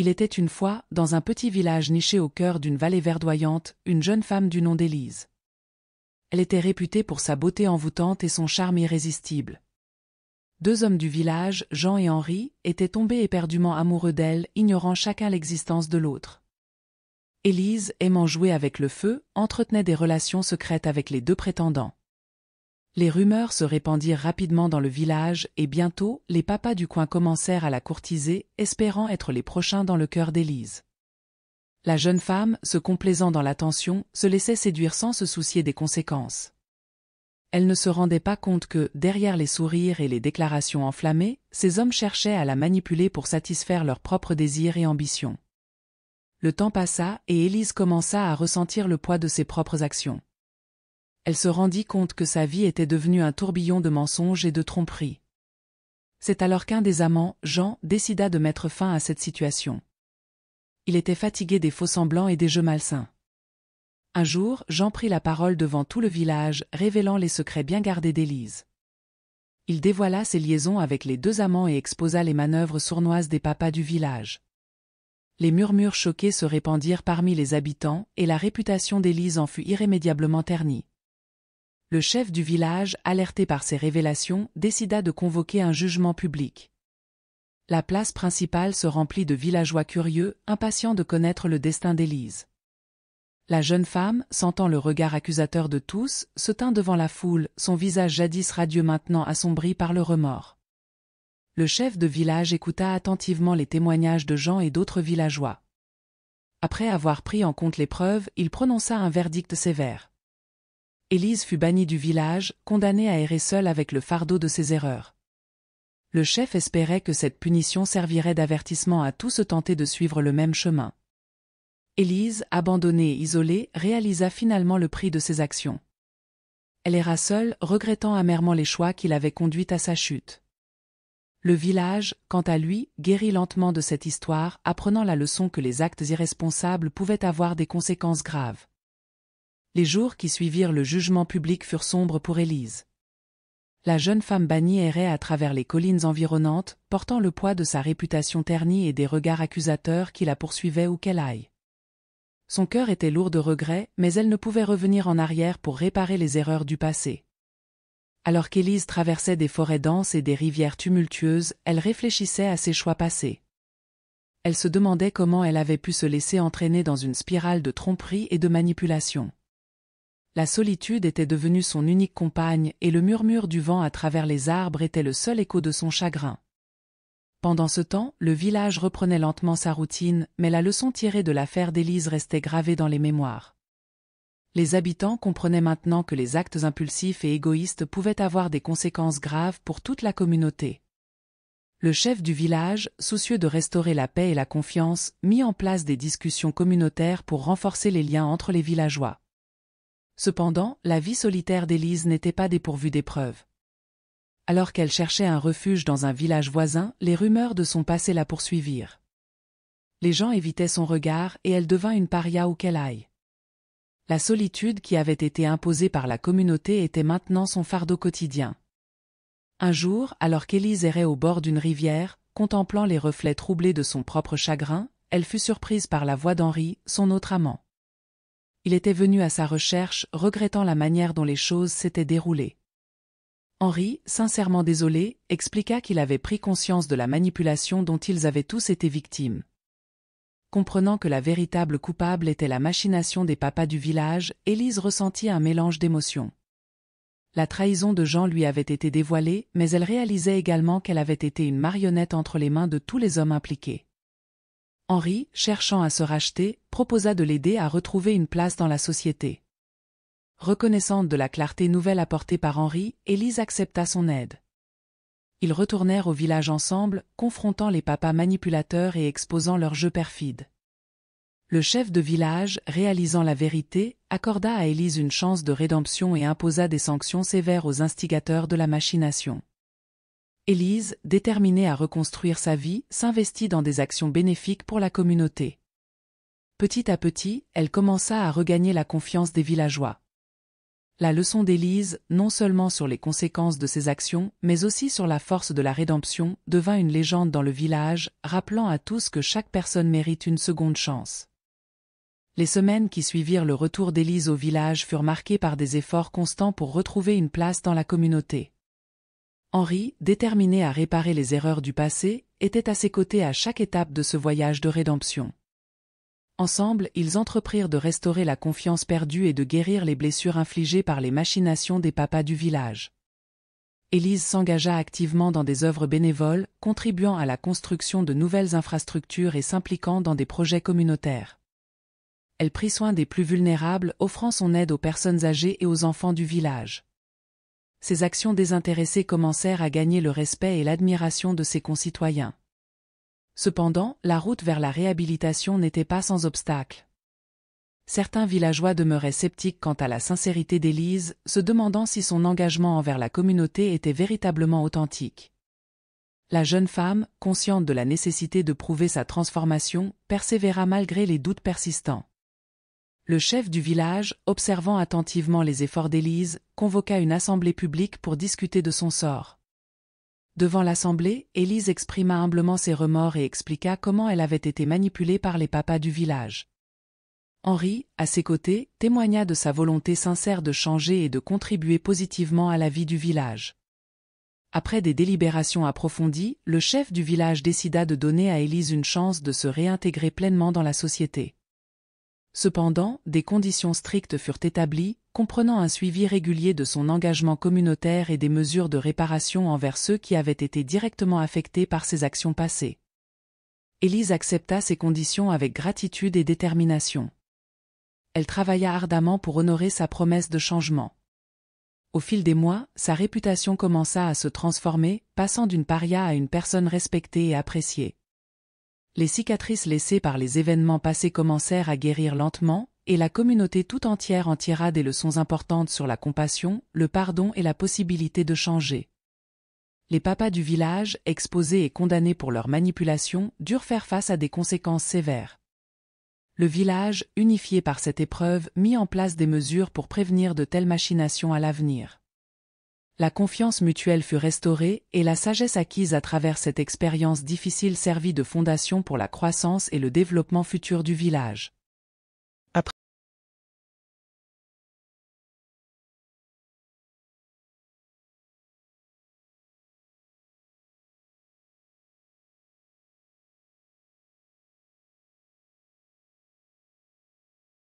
Il était une fois, dans un petit village niché au cœur d'une vallée verdoyante, une jeune femme du nom d'Élise. Elle était réputée pour sa beauté envoûtante et son charme irrésistible. Deux hommes du village, Jean et Henri, étaient tombés éperdument amoureux d'elle, ignorant chacun l'existence de l'autre. Élise, aimant jouer avec le feu, entretenait des relations secrètes avec les deux prétendants. Les rumeurs se répandirent rapidement dans le village et bientôt les papas du coin commencèrent à la courtiser, espérant être les prochains dans le cœur d'Élise. La jeune femme, se complaisant dans l'attention, se laissait séduire sans se soucier des conséquences. Elle ne se rendait pas compte que, derrière les sourires et les déclarations enflammées, ces hommes cherchaient à la manipuler pour satisfaire leurs propres désirs et ambitions. Le temps passa et Élise commença à ressentir le poids de ses propres actions elle se rendit compte que sa vie était devenue un tourbillon de mensonges et de tromperies. C'est alors qu'un des amants, Jean, décida de mettre fin à cette situation. Il était fatigué des faux-semblants et des jeux malsains. Un jour, Jean prit la parole devant tout le village, révélant les secrets bien gardés d'Élise. Il dévoila ses liaisons avec les deux amants et exposa les manœuvres sournoises des papas du village. Les murmures choqués se répandirent parmi les habitants, et la réputation d'Élise en fut irrémédiablement ternie le chef du village, alerté par ces révélations, décida de convoquer un jugement public. La place principale se remplit de villageois curieux, impatients de connaître le destin d'Élise. La jeune femme, sentant le regard accusateur de tous, se tint devant la foule, son visage jadis radieux maintenant assombri par le remords. Le chef de village écouta attentivement les témoignages de Jean et d'autres villageois. Après avoir pris en compte les preuves, il prononça un verdict sévère. Élise fut bannie du village, condamnée à errer seule avec le fardeau de ses erreurs. Le chef espérait que cette punition servirait d'avertissement à tous ceux tentés de suivre le même chemin. Élise, abandonnée et isolée, réalisa finalement le prix de ses actions. Elle erra seule, regrettant amèrement les choix qui l'avaient conduite à sa chute. Le village, quant à lui, guérit lentement de cette histoire, apprenant la leçon que les actes irresponsables pouvaient avoir des conséquences graves les jours qui suivirent le jugement public furent sombres pour Élise. La jeune femme bannie errait à travers les collines environnantes, portant le poids de sa réputation ternie et des regards accusateurs qui la poursuivaient où qu'elle aille. Son cœur était lourd de regrets, mais elle ne pouvait revenir en arrière pour réparer les erreurs du passé. Alors qu'Élise traversait des forêts denses et des rivières tumultueuses, elle réfléchissait à ses choix passés. Elle se demandait comment elle avait pu se laisser entraîner dans une spirale de tromperie et de manipulation la solitude était devenue son unique compagne et le murmure du vent à travers les arbres était le seul écho de son chagrin. Pendant ce temps, le village reprenait lentement sa routine, mais la leçon tirée de l'affaire d'Élise restait gravée dans les mémoires. Les habitants comprenaient maintenant que les actes impulsifs et égoïstes pouvaient avoir des conséquences graves pour toute la communauté. Le chef du village, soucieux de restaurer la paix et la confiance, mit en place des discussions communautaires pour renforcer les liens entre les villageois. Cependant, la vie solitaire d'Élise n'était pas dépourvue d'épreuves. Alors qu'elle cherchait un refuge dans un village voisin, les rumeurs de son passé la poursuivirent. Les gens évitaient son regard et elle devint une paria où qu'elle aille. La solitude qui avait été imposée par la communauté était maintenant son fardeau quotidien. Un jour, alors qu'Élise errait au bord d'une rivière, contemplant les reflets troublés de son propre chagrin, elle fut surprise par la voix d'Henri, son autre amant il était venu à sa recherche, regrettant la manière dont les choses s'étaient déroulées. Henri, sincèrement désolé, expliqua qu'il avait pris conscience de la manipulation dont ils avaient tous été victimes. Comprenant que la véritable coupable était la machination des papas du village, Élise ressentit un mélange d'émotions. La trahison de Jean lui avait été dévoilée, mais elle réalisait également qu'elle avait été une marionnette entre les mains de tous les hommes impliqués. Henri, cherchant à se racheter, proposa de l'aider à retrouver une place dans la société. Reconnaissante de la clarté nouvelle apportée par Henri, Élise accepta son aide. Ils retournèrent au village ensemble, confrontant les papas manipulateurs et exposant leurs jeux perfides. Le chef de village, réalisant la vérité, accorda à Élise une chance de rédemption et imposa des sanctions sévères aux instigateurs de la machination. Élise, déterminée à reconstruire sa vie, s'investit dans des actions bénéfiques pour la communauté. Petit à petit, elle commença à regagner la confiance des villageois. La leçon d'Élise, non seulement sur les conséquences de ses actions, mais aussi sur la force de la rédemption, devint une légende dans le village, rappelant à tous que chaque personne mérite une seconde chance. Les semaines qui suivirent le retour d'Élise au village furent marquées par des efforts constants pour retrouver une place dans la communauté. Henri, déterminé à réparer les erreurs du passé, était à ses côtés à chaque étape de ce voyage de rédemption. Ensemble, ils entreprirent de restaurer la confiance perdue et de guérir les blessures infligées par les machinations des papas du village. Élise s'engagea activement dans des œuvres bénévoles, contribuant à la construction de nouvelles infrastructures et s'impliquant dans des projets communautaires. Elle prit soin des plus vulnérables, offrant son aide aux personnes âgées et aux enfants du village ses actions désintéressées commencèrent à gagner le respect et l'admiration de ses concitoyens. Cependant, la route vers la réhabilitation n'était pas sans obstacle. Certains villageois demeuraient sceptiques quant à la sincérité d'Élise, se demandant si son engagement envers la communauté était véritablement authentique. La jeune femme, consciente de la nécessité de prouver sa transformation, persévéra malgré les doutes persistants. Le chef du village, observant attentivement les efforts d'Élise, convoqua une assemblée publique pour discuter de son sort. Devant l'assemblée, Élise exprima humblement ses remords et expliqua comment elle avait été manipulée par les papas du village. Henri, à ses côtés, témoigna de sa volonté sincère de changer et de contribuer positivement à la vie du village. Après des délibérations approfondies, le chef du village décida de donner à Élise une chance de se réintégrer pleinement dans la société. Cependant, des conditions strictes furent établies, comprenant un suivi régulier de son engagement communautaire et des mesures de réparation envers ceux qui avaient été directement affectés par ses actions passées. Élise accepta ces conditions avec gratitude et détermination. Elle travailla ardemment pour honorer sa promesse de changement. Au fil des mois, sa réputation commença à se transformer, passant d'une paria à une personne respectée et appréciée les cicatrices laissées par les événements passés commencèrent à guérir lentement, et la communauté tout entière en tira des leçons importantes sur la compassion, le pardon et la possibilité de changer. Les papas du village, exposés et condamnés pour leur manipulation, durent faire face à des conséquences sévères. Le village, unifié par cette épreuve, mit en place des mesures pour prévenir de telles machinations à l'avenir la confiance mutuelle fut restaurée et la sagesse acquise à travers cette expérience difficile servit de fondation pour la croissance et le développement futur du village.